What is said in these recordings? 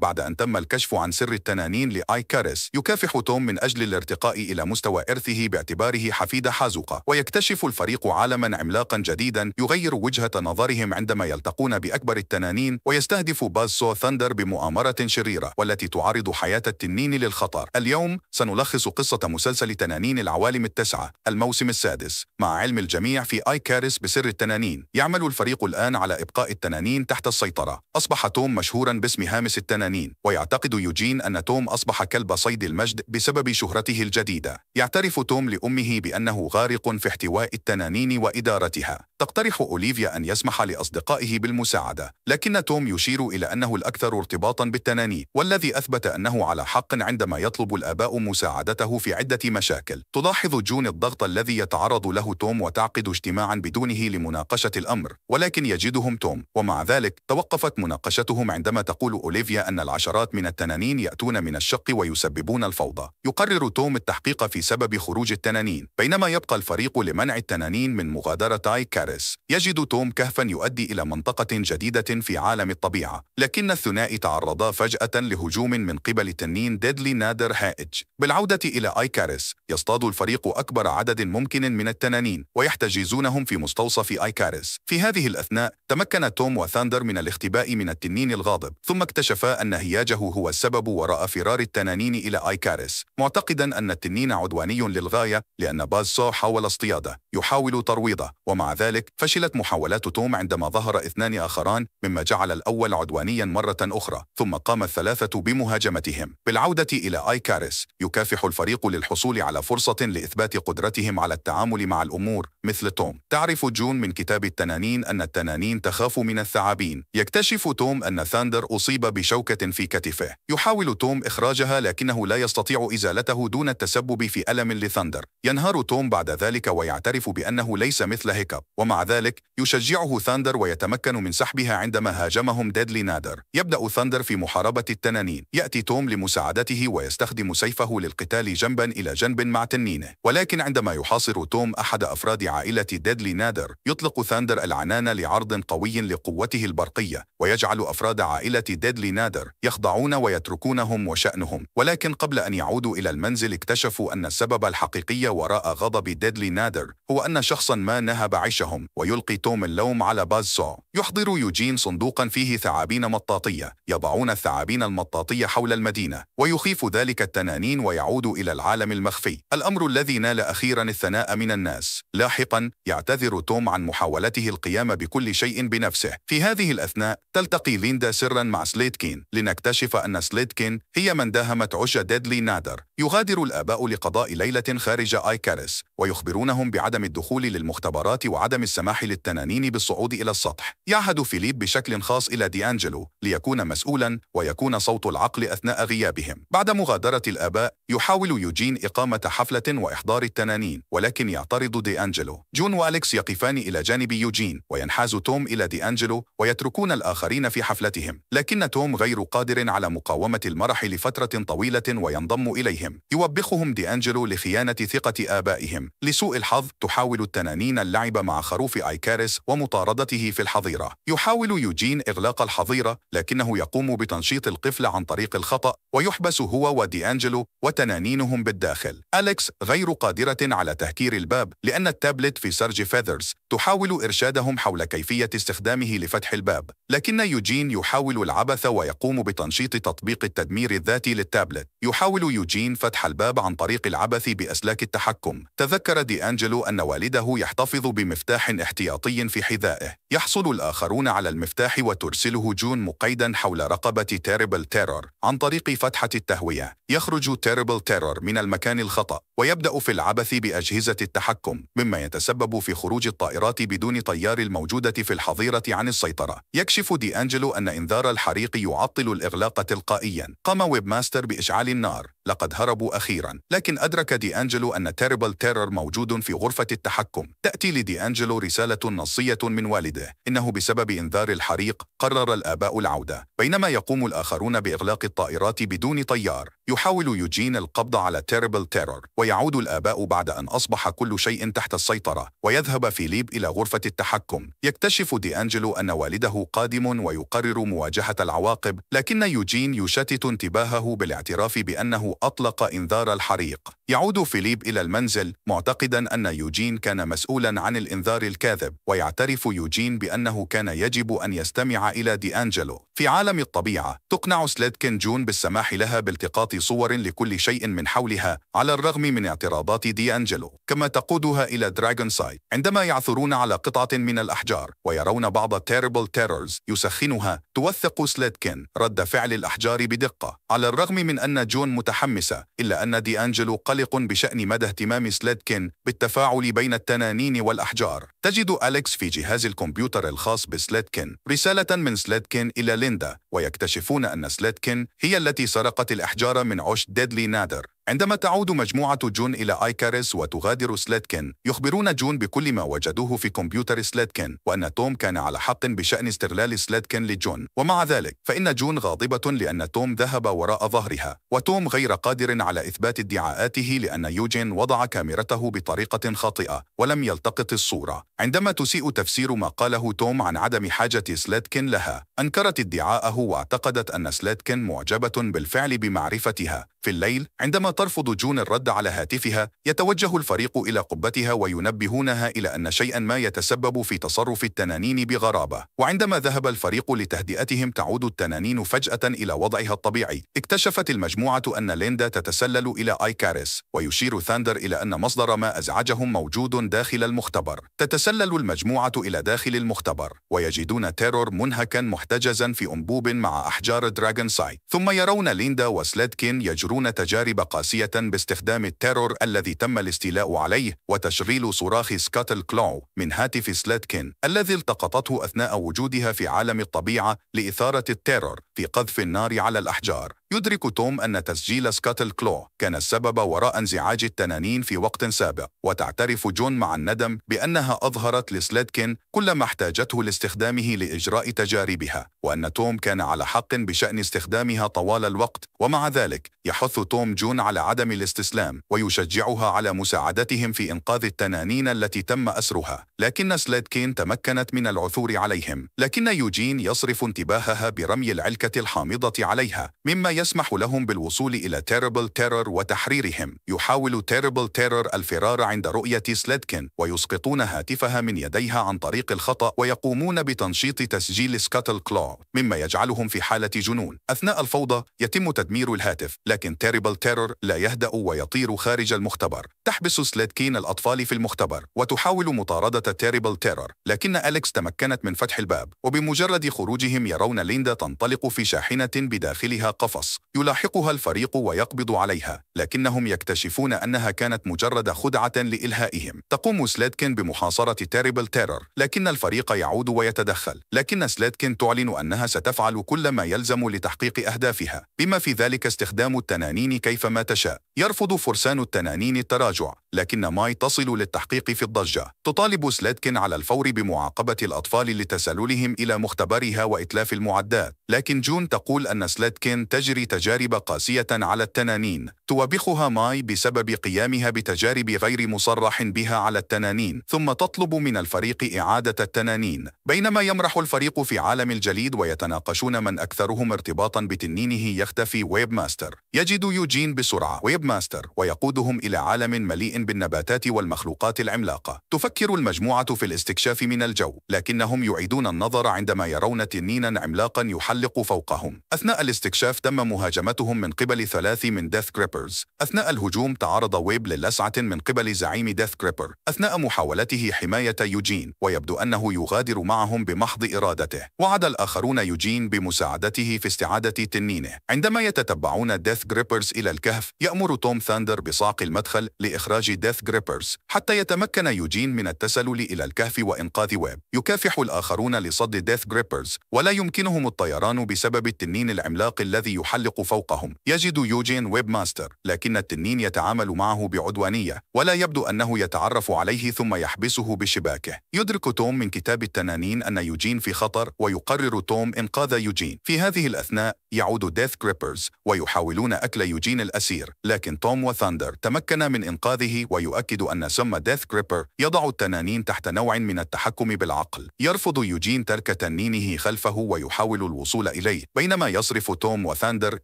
بعد أن تم الكشف عن سر التنانين لآيكاريس يكافح توم من أجل الارتقاء إلى مستوى إرثه باعتباره حفيد حازوقة ويكتشف الفريق عالما عملاقا جديدا يغير وجهة نظرهم عندما يلتقون بأكبر التنانين ويستهدف باز سو ثندر بمؤامرة شريرة والتي تعرض حياة التنين للخطر اليوم سنلخص قصة مسلسل تنانين العوالم التسعة الموسم السادس مع علم الجميع في آيكاريس بسر التنانين يعمل الفريق الآن على إبقاء التنانين تحت السيطرة أصبح توم مشهورا باسم هامس التنانين الفنانين ويعتقد يوجين أن توم أصبح كلب صيد المجد بسبب شهرته الجديدة يعترف توم لأمه بأنه غارق في احتواء التنانين وإدارتها تقترح أوليفيا أن يسمح لأصدقائه بالمساعدة لكن توم يشير إلى أنه الأكثر ارتباطا بالتنانين والذي أثبت أنه على حق عندما يطلب الآباء مساعدته في عدة مشاكل تلاحظ جون الضغط الذي يتعرض له توم وتعقد اجتماعا بدونه لمناقشة الأمر ولكن يجدهم توم ومع ذلك توقفت مناقشتهم عندما تقول أوليفيا أن أن العشرات من التنانين يأتون من الشق ويسببون الفوضى يقرر توم التحقيق في سبب خروج التنانين بينما يبقى الفريق لمنع التنانين من مغادرة آي كاريس يجد توم كهفا يؤدي إلى منطقة جديدة في عالم الطبيعة لكن الثنائي تعرضا فجأة لهجوم من قبل التنين ديدلي نادر هائج بالعودة إلى آيكاريس يصطاد الفريق أكبر عدد ممكن من التنانين ويحتجزونهم في مستوصف آيكاريس في هذه الأثناء تمكن توم وثاندر من الاختباء من التنين الغاضب ثم اكتشفا أن أن هياجه هو السبب وراء فرار التنانين إلى آيكاريس معتقدا أن التنين عدواني للغاية لأن باز سو حاول اصطياده يحاول ترويضه ومع ذلك فشلت محاولات توم عندما ظهر اثنان آخران مما جعل الأول عدوانيا مرة أخرى ثم قام الثلاثة بمهاجمتهم بالعودة إلى آيكاريس يكافح الفريق للحصول على فرصة لإثبات قدرتهم على التعامل مع الأمور مثل توم تعرف جون من كتاب التنانين أن التنانين تخاف من الثعابين يكتشف توم أن ثاندر أصيب بشوكة في كتفه يحاول توم إخراجها لكنه لا يستطيع إزالته دون التسبب في ألم لثندر ينهار توم بعد ذلك ويعترف بأنه ليس مثل هيكب ومع ذلك يشجعه ثاندر ويتمكن من سحبها عندما هاجمهم ديدلي نادر يبدأ ثاندر في محاربة التنانين يأتي توم لمساعدته ويستخدم سيفه للقتال جنبا إلى جنب مع تنينه ولكن عندما يحاصر توم أحد أفراد عائلة ديدلي نادر يطلق ثاندر العنان لعرض قوي لقوته البرقية ويجعل أفراد عائلة ديدلي نادر القدر يخضعون ويتركونهم وشأنهم ولكن قبل أن يعودوا إلى المنزل اكتشفوا أن السبب الحقيقي وراء غضب ديدلي نادر هو أن شخصا ما نهب عيشهم ويلقي توم اللوم على باز سو يحضر يوجين صندوقا فيه ثعابين مطاطية يضعون الثعابين المطاطية حول المدينة ويخيف ذلك التنانين ويعود إلى العالم المخفي الأمر الذي نال أخيرا الثناء من الناس لاحقا يعتذر توم عن محاولته القيام بكل شيء بنفسه في هذه الأثناء تلتقي ليندا سرا مع سليتكين لنكتشف أن سليدكين هي من داهمت عش ديدلي نادر يغادر الآباء لقضاء ليلة خارج آيكارس ويخبرونهم بعدم الدخول للمختبرات وعدم السماح للتنانين بالصعود إلى السطح يعهد فيليب بشكل خاص إلى دي أنجلو ليكون مسؤولا ويكون صوت العقل أثناء غيابهم بعد مغادرة الآباء يحاول يوجين إقامة حفلة وإحضار التنانين ولكن يعترض دي أنجلو. جون وأليكس يقفان إلى جانب يوجين وينحاز توم إلى دي أنجلو ويتركون الآخرين في حفلتهم لكن توم غير غير قادر على مقاومة المرح لفترة طويلة وينضم إليهم يوبخهم دي أنجلو لخيانة ثقة آبائهم لسوء الحظ تحاول التنانين اللعب مع خروف آيكارس ومطاردته في الحظيرة يحاول يوجين إغلاق الحظيرة لكنه يقوم بتنشيط القفل عن طريق الخطأ ويحبس هو ودي أنجلو وتنانينهم بالداخل أليكس غير قادرة على تهكير الباب لأن التابلت في سرج فيذرز تحاول إرشادهم حول كيفية استخدامه لفتح الباب لكن يوجين يحاول العبث ويقوم يقوم بتنشيط تطبيق التدمير الذاتي للتابلت يحاول يوجين فتح الباب عن طريق العبث بأسلاك التحكم تذكر دي أنجلو أن والده يحتفظ بمفتاح احتياطي في حذائه يحصل الآخرون على المفتاح وترسله جون مقيدا حول رقبة تيربل تيرور عن طريق فتحة التهوية يخرج تيربل تيرور من المكان الخطأ ويبدأ في العبث بأجهزة التحكم مما يتسبب في خروج الطائرات بدون طيار الموجودة في الحظيرة عن السيطرة يكشف دي أنجلو أن إنذار الحريق يعطل يبطل الإغلاق تلقائيا قام ويب ماستر بإشعال النار لقد هربوا أخيرا لكن أدرك دي أنجلو أن تيربل تيرر موجود في غرفة التحكم تأتي لدي أنجلو رسالة نصية من والده إنه بسبب إنذار الحريق قرر الآباء العودة بينما يقوم الآخرون بإغلاق الطائرات بدون طيار يحاول يوجين القبض على تيربل تيرور ويعود الآباء بعد أن أصبح كل شيء تحت السيطرة ويذهب فيليب إلى غرفة التحكم يكتشف دي أنجلو أن والده قادم ويقرر مواجهة العواقب لكن يوجين يشتت انتباهه بالاعتراف بأنه أطلق إنذار الحريق يعود فيليب إلى المنزل معتقدا أن يوجين كان مسؤولا عن الإنذار الكاذب ويعترف يوجين بأنه كان يجب أن يستمع إلى دي أنجلو في عالم الطبيعة تقنع سليدكن جون بالسماح لها بالتقاط صور لكل شيء من حولها على الرغم من اعتراضات دي أنجلو كما تقودها إلى دراجون سايد عندما يعثرون على قطعة من الأحجار ويرون بعض تيربل تيرورز يسخنها توثق سليدكن رد فعل الأحجار بدقة على الرغم من أن جون متحمسة إلا أن دي أنجلو قلق بشأن مدى اهتمام سليدكن بالتفاعل بين التنانين والأحجار تجد أليكس في جهاز الكمبيوتر الخاص بسليدكن رسالة من سليدكن إلى ليندا ويكتشفون أن سليدكن هي التي سرقت الأحجار من عش ديدلي نادر عندما تعود مجموعة جون إلى آيكاريس وتغادر سلاتكن، يخبرون جون بكل ما وجدوه في كمبيوتر سلاتكن، وأن توم كان على حق بشأن استغلال سلاتكن لجون، ومع ذلك فإن جون غاضبة لأن توم ذهب وراء ظهرها، وتوم غير قادر على إثبات ادعاءاته لأن يوجين وضع كاميرته بطريقة خاطئة، ولم يلتقط الصورة. عندما تسيء تفسير ما قاله توم عن عدم حاجة سلاتكن لها، أنكرت ادعاءه واعتقدت أن سلاتكن معجبة بالفعل بمعرفتها. في الليل، عندما وترفض جون الرد على هاتفها يتوجه الفريق إلى قبتها وينبهونها إلى أن شيئا ما يتسبب في تصرف التنانين بغرابة وعندما ذهب الفريق لتهدئتهم تعود التنانين فجأة إلى وضعها الطبيعي اكتشفت المجموعة أن ليندا تتسلل إلى آيكاريس ويشير ثاندر إلى أن مصدر ما أزعجهم موجود داخل المختبر تتسلل المجموعة إلى داخل المختبر ويجدون تيرور منهكا محتجزا في أنبوب مع أحجار دراجون ساي ثم يرون ليندا وسليدكن يجرون تجارب قاسية سياسية باستخدام التيرور الذي تم الاستيلاء عليه وتشغيل صراخ سكاتل كلاو من هاتف سلاتكن الذي التقطته أثناء وجودها في عالم الطبيعة لإثارة التيرور في قذف النار على الأحجار يدرك توم أن تسجيل سكاتل كلو كان السبب وراء انزعاج التنانين في وقت سابق وتعترف جون مع الندم بأنها أظهرت لسليدكن كل ما احتاجته لاستخدامه لإجراء تجاربها وأن توم كان على حق بشأن استخدامها طوال الوقت ومع ذلك يحث توم جون على عدم الاستسلام ويشجعها على مساعدتهم في إنقاذ التنانين التي تم أسرها لكن سليدكن تمكنت من العثور عليهم لكن يوجين يصرف انتباهها برمي العلكة الحامضة عليها مما يسمح لهم بالوصول إلى تيربل تيرر وتحريرهم يحاول تيربل تيرر الفرار عند رؤية سليدكن ويسقطون هاتفها من يديها عن طريق الخطأ ويقومون بتنشيط تسجيل سكاتل كلو مما يجعلهم في حالة جنون أثناء الفوضى يتم تدمير الهاتف لكن تيربل تيرر لا يهدأ ويطير خارج المختبر تحبس سليدكين الأطفال في المختبر وتحاول مطاردة تيربل تيرر لكن أليكس تمكنت من فتح الباب وبمجرد خروجهم يرون ليندا تنطلق في شاحنة بداخلها قفص الشخص يلاحقها الفريق ويقبض عليها لكنهم يكتشفون أنها كانت مجرد خدعة لإلهائهم تقوم سليتكن بمحاصرة تيريبل تيرر لكن الفريق يعود ويتدخل لكن سليتكن تعلن أنها ستفعل كل ما يلزم لتحقيق أهدافها بما في ذلك استخدام التنانين كيفما تشاء يرفض فرسان التنانين التراجع لكن ماي تصل للتحقيق في الضجة تطالب سليتكن على الفور بمعاقبة الأطفال لتسللهم إلى مختبرها وإتلاف المعدات لكن جون تقول أن سليتكن تجري تجري تجارب قاسية على التنانين توبخها ماي بسبب قيامها بتجارب غير مصرح بها على التنانين ثم تطلب من الفريق إعادة التنانين بينما يمرح الفريق في عالم الجليد ويتناقشون من أكثرهم ارتباطا بتنينه يختفي ويب ماستر يجد يوجين بسرعة ويب ماستر ويقودهم إلى عالم مليء بالنباتات والمخلوقات العملاقة تفكر المجموعة في الاستكشاف من الجو لكنهم يعيدون النظر عندما يرون تنينا عملاقا يحلق فوقهم أثناء الاستكشاف تم مهاجمتهم من قبل ثلاث من ديث كريبرز أثناء الهجوم تعرض ويب للسعة من قبل زعيم ديث كريبر أثناء محاولته حماية يوجين ويبدو أنه يغادر معهم بمحض إرادته وعد الآخرون يوجين بمساعدته في استعادة تنينه عندما يتتبعون ديث كريبرز إلى الكهف يأمر توم ثاندر بصاق المدخل لإخراج ديث كريبرز حتى يتمكن يوجين من التسلل إلى الكهف وإنقاذ ويب يكافح الآخرون لصد ديث كريبرز ولا يمكنهم الطيران بسبب التنين العملاق الذي يحل يحلق فوقهم يجد يوجين ويب ماستر لكن التنين يتعامل معه بعدوانية ولا يبدو أنه يتعرف عليه ثم يحبسه بشباكه يدرك توم من كتاب التنانين أن يوجين في خطر ويقرر توم إنقاذ يوجين في هذه الأثناء يعود ديث كريبرز ويحاولون أكل يوجين الأسير لكن توم وثاندر تمكن من إنقاذه ويؤكد أن سم ديث كريبر يضع التنانين تحت نوع من التحكم بالعقل يرفض يوجين ترك تنينه خلفه ويحاول الوصول إليه بينما يصرف توم وثاندر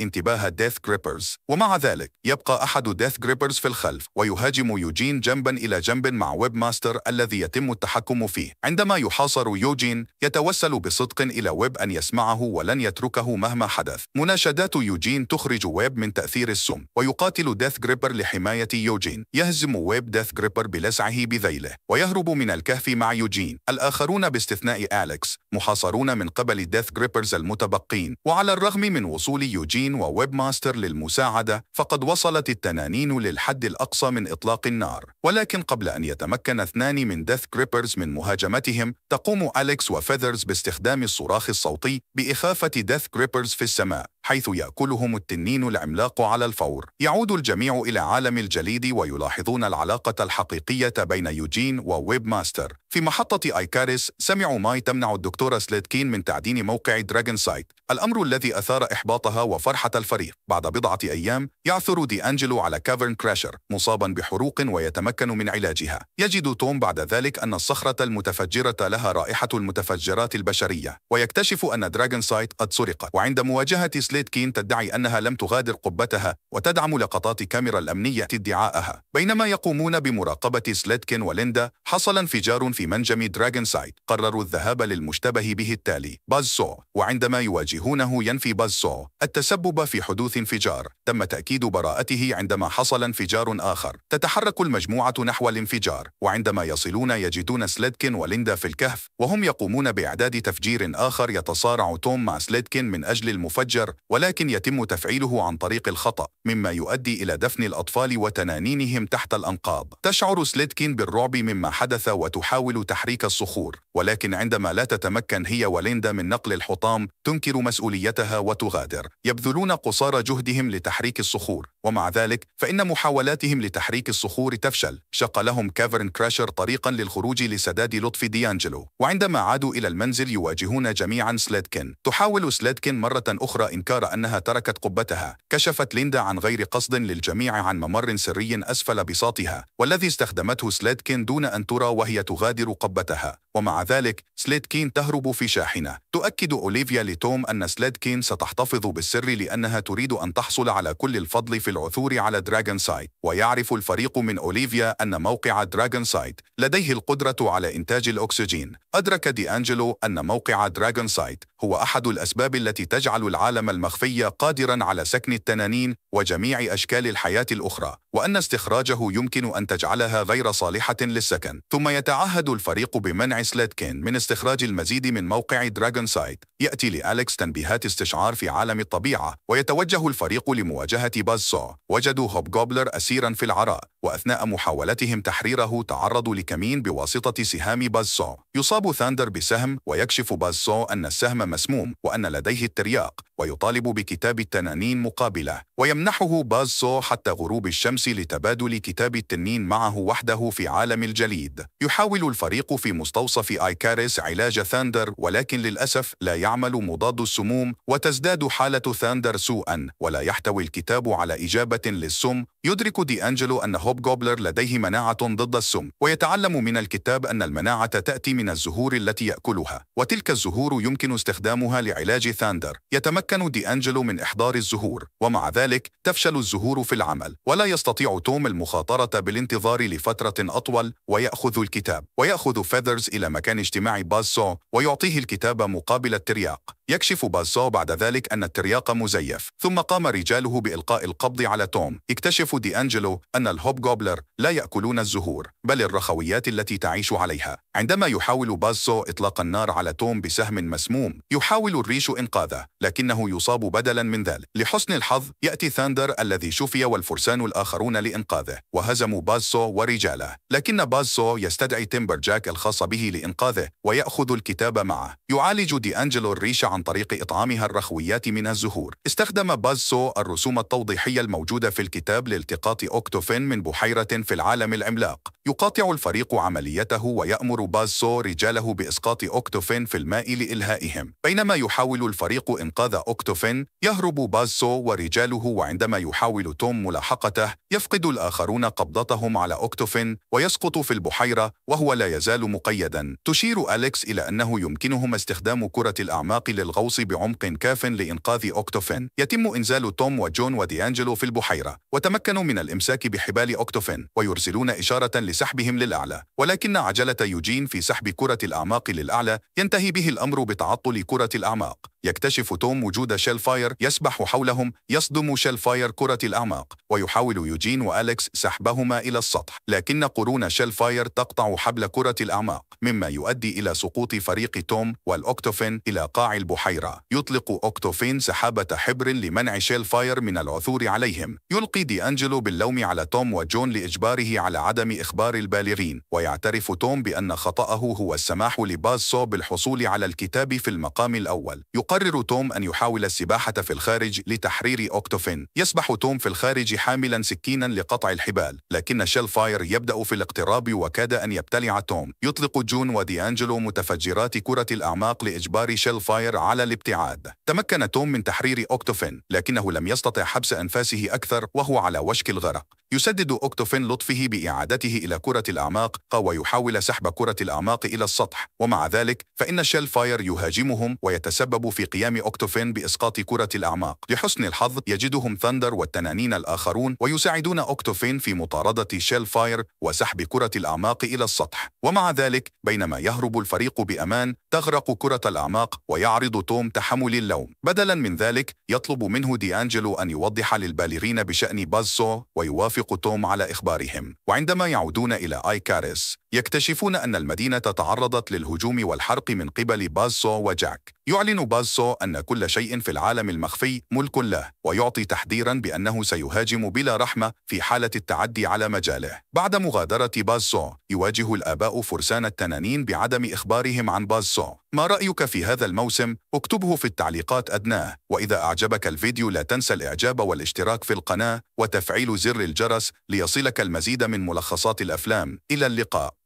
انتباه ديث كريبرز ومع ذلك يبقى أحد ديث كريبرز في الخلف ويهاجم يوجين جنبا إلى جنب مع ويب ماستر الذي يتم التحكم فيه عندما يحاصر يوجين يتوسل بصدق إلى ويب أن يسمعه ولن يتركه مهما حدث الحدث مناشدات يوجين تخرج ويب من تأثير السم ويقاتل ديث جريبر لحماية يوجين يهزم ويب ديث جريبر بلسعه بذيله ويهرب من الكهف مع يوجين الآخرون باستثناء أليكس محاصرون من قبل ديث جريبرز المتبقين وعلى الرغم من وصول يوجين وويب ماستر للمساعدة فقد وصلت التنانين للحد الأقصى من إطلاق النار ولكن قبل أن يتمكن اثنان من ديث جريبرز من مهاجمتهم تقوم أليكس وفيذرز باستخدام الصراخ الصوتي بإخافة ديث جريبرز في السماء sous حيث يأكلهم التنين العملاق على الفور يعود الجميع إلى عالم الجليد ويلاحظون العلاقة الحقيقية بين يوجين وويب ماستر في محطة آيكاريس سمعوا ماي تمنع الدكتورة سليتكين من تعدين موقع دراجون سايت الأمر الذي أثار إحباطها وفرحة الفريق بعد بضعة أيام يعثر دي أنجلو على كافرن كراشر مصابا بحروق ويتمكن من علاجها يجد توم بعد ذلك أن الصخرة المتفجرة لها رائحة المتفجرات البشرية ويكتشف أن دراجون سايت قد سرقت وعند مواجهة سليت جاريد كين تدعي أنها لم تغادر قبتها وتدعم لقطات كاميرا الأمنية ادعاءها بينما يقومون بمراقبة سليتكين وليندا حصل انفجار في منجم دراجون سايد قرروا الذهاب للمشتبه به التالي باز سو وعندما يواجهونه ينفي باز سو التسبب في حدوث انفجار تم تأكيد براءته عندما حصل انفجار آخر تتحرك المجموعة نحو الانفجار وعندما يصلون يجدون سليتكين وليندا في الكهف وهم يقومون بإعداد تفجير آخر يتصارع توم مع سليتكين من أجل المفجر ولكن يتم تفعيله عن طريق الخطأ مما يؤدي إلى دفن الأطفال وتنانينهم تحت الأنقاض تشعر سليدكين بالرعب مما حدث وتحاول تحريك الصخور ولكن عندما لا تتمكن هي وليندا من نقل الحطام تنكر مسؤوليتها وتغادر يبذلون قصارى جهدهم لتحريك الصخور ومع ذلك فإن محاولاتهم لتحريك الصخور تفشل شق لهم كافرن كراشر طريقا للخروج لسداد لطفي ديانجلو وعندما عادوا إلى المنزل يواجهون جميعا سليدكين تحاول سليدكين مرة أخرى إنكار قرار أنها تركت قبتها كشفت ليندا عن غير قصد للجميع عن ممر سري أسفل بساطها والذي استخدمته سليدكين دون أن ترى وهي تغادر قبتها ومع ذلك سليدكين تهرب في شاحنة تؤكد أوليفيا لتوم أن سليدكين ستحتفظ بالسر لأنها تريد أن تحصل على كل الفضل في العثور على دراجون سايد ويعرف الفريق من أوليفيا أن موقع دراجون سايد لديه القدرة على إنتاج الأكسجين أدرك دي أنجلو أن موقع دراجون سايد هو أحد الأسباب التي تجعل العالم المخفي قادراً على سكن التنانين وجميع أشكال الحياة الأخرى وأن استخراجه يمكن أن تجعلها غير صالحة للسكن ثم يتعهد الفريق بمنع سلاتكين من استخراج المزيد من موقع دراجون سايت يأتي لأليكس تنبيهات استشعار في عالم الطبيعة ويتوجه الفريق لمواجهة باز سو وجدوا هوب جوبلر أسيرا في العراء وأثناء محاولتهم تحريره تعرضوا لكمين بواسطة سهام باز سو يصاب ثاندر بسهم ويكشف باز سو أن السهم مسموم وأن لديه الترياق ويطالب بكتاب التنانين مقابله ويمنحه باز سو حتى غروب الشمس الشمس لتبادل كتاب التنين معه وحده في عالم الجليد يحاول الفريق في مستوصف آيكاريس علاج ثاندر ولكن للأسف لا يعمل مضاد السموم وتزداد حالة ثاندر سوءا ولا يحتوي الكتاب على إجابة للسم يدرك دي أنجلو أن هوب جوبلر لديه مناعة ضد السم ويتعلم من الكتاب أن المناعة تأتي من الزهور التي يأكلها وتلك الزهور يمكن استخدامها لعلاج ثاندر يتمكن دي أنجلو من إحضار الزهور ومع ذلك تفشل الزهور في العمل ولا يستطيع يستطيع توم المخاطرة بالانتظار لفترة أطول ويأخذ الكتاب ويأخذ فيذرز إلى مكان اجتماع بازسو ويعطيه الكتاب مقابل الترياق يكشف بازو بعد ذلك أن الترياق مزيف ثم قام رجاله بإلقاء القبض على توم اكتشف دي أنجلو أن الهوب جوبلر لا يأكلون الزهور بل الرخويات التي تعيش عليها عندما يحاول بازو إطلاق النار على توم بسهم مسموم يحاول الريش إنقاذه لكنه يصاب بدلا من ذلك لحسن الحظ يأتي ثاندر الذي شفي والفرسان الآخرون لإنقاذه وهزموا بازو ورجاله لكن بازو يستدعي تيمبر جاك الخاص به لإنقاذه ويأخذ الكتاب معه يعالج دي أنجلو الريش عن عن طريق إطعامها الرخويات من الزهور استخدم بازسو الرسوم التوضيحية الموجودة في الكتاب لالتقاط أوكتوفين من بحيرة في العالم العملاق يقاطع الفريق عمليته ويأمر بازسو رجاله بإسقاط أوكتوفين في الماء لإلهائهم بينما يحاول الفريق إنقاذ أوكتوفين يهرب بازسو ورجاله وعندما يحاول توم ملاحقته يفقد الآخرون قبضتهم على أوكتوفين ويسقط في البحيرة وهو لا يزال مقيدا تشير أليكس إلى أنه يمكنهم استخدام كرة الأعماق لل الغوص بعمق كاف لإنقاذ أوكتوفين يتم إنزال توم وجون وديانجلو في البحيرة وتمكنوا من الإمساك بحبال أوكتوفين ويرسلون إشارة لسحبهم للأعلى ولكن عجلة يوجين في سحب كرة الأعماق للأعلى ينتهي به الأمر بتعطل كرة الأعماق يكتشف توم وجود شيل فاير يسبح حولهم يصدم شيل فاير كرة الأعماق ويحاول يوجين وأليكس سحبهما إلى السطح لكن قرون شيل فاير تقطع حبل كرة الأعماق مما يؤدي إلى سقوط فريق توم والأوكتوفين إلى قاع البحر البحيرة يطلق أوكتوفين سحابة حبر لمنع شيل فاير من العثور عليهم يلقي دي أنجلو باللوم على توم وجون لإجباره على عدم إخبار البالغين ويعترف توم بأن خطأه هو السماح لباز سو بالحصول على الكتاب في المقام الأول يقرر توم أن يحاول السباحة في الخارج لتحرير أوكتوفين يسبح توم في الخارج حاملا سكينا لقطع الحبال لكن شيل فاير يبدأ في الاقتراب وكاد أن يبتلع توم يطلق جون ودي أنجلو متفجرات كرة الأعماق لإجبار شيل فاير على الابتعاد تمكن توم من تحرير أوكتوفين لكنه لم يستطع حبس أنفاسه أكثر وهو على وشك الغرق يسدد أكتوفين لطفه بإعادته إلى كرة الأعماق ويحاول سحب كرة الأعماق إلى السطح ومع ذلك فإن شيل فاير يهاجمهم ويتسبب في قيام أكتوفين بإسقاط كرة الأعماق لحسن الحظ يجدهم ثاندر والتنانين الآخرون ويساعدون أكتوفين في مطاردة شيل فاير وسحب كرة الأعماق إلى السطح ومع ذلك بينما يهرب الفريق بأمان تغرق كرة الأعماق ويعرض توم تحمل اللوم بدلا من ذلك يطلب منه دي أنجلو أن يوضح للبالغين بشأن بازسو ويوافق يوافق توم على إخبارهم وعندما يعودون إلى آيكاريس يكتشفون أن المدينة تعرضت للهجوم والحرق من قبل بازسو وجاك. يعلن بازسو أن كل شيء في العالم المخفي ملك له، ويعطي تحذيرا بأنه سيهاجم بلا رحمة في حالة التعدي على مجاله. بعد مغادرة بازسو، يواجه الآباء فرسان التنانين بعدم إخبارهم عن بازسو. ما رأيك في هذا الموسم؟ اكتبه في التعليقات أدناه، وإذا أعجبك الفيديو لا تنسى الإعجاب والاشتراك في القناة وتفعيل زر الجرس ليصلك المزيد من ملخصات الأفلام. إلى اللقاء.